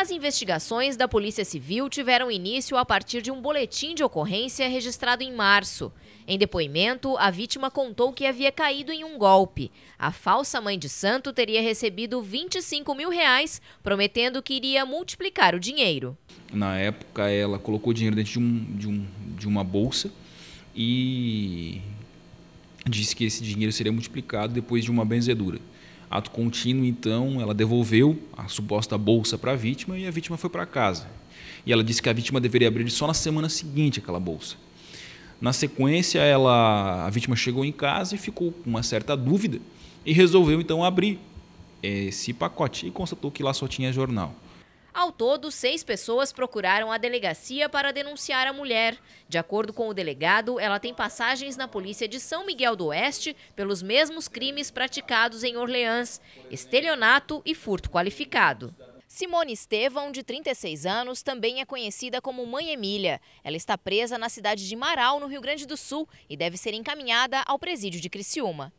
As investigações da Polícia Civil tiveram início a partir de um boletim de ocorrência registrado em março. Em depoimento, a vítima contou que havia caído em um golpe. A falsa mãe de santo teria recebido 25 mil reais, prometendo que iria multiplicar o dinheiro. Na época, ela colocou o dinheiro dentro de, um, de, um, de uma bolsa e disse que esse dinheiro seria multiplicado depois de uma benzedura. Ato contínuo, então, ela devolveu a suposta bolsa para a vítima e a vítima foi para casa. E ela disse que a vítima deveria abrir só na semana seguinte aquela bolsa. Na sequência, ela, a vítima chegou em casa e ficou com uma certa dúvida e resolveu então abrir esse pacote e constatou que lá só tinha jornal. Ao todo, seis pessoas procuraram a delegacia para denunciar a mulher. De acordo com o delegado, ela tem passagens na polícia de São Miguel do Oeste pelos mesmos crimes praticados em Orleans: estelionato e furto qualificado. Simone Estevão, de 36 anos, também é conhecida como Mãe Emília. Ela está presa na cidade de Marau, no Rio Grande do Sul, e deve ser encaminhada ao presídio de Criciúma.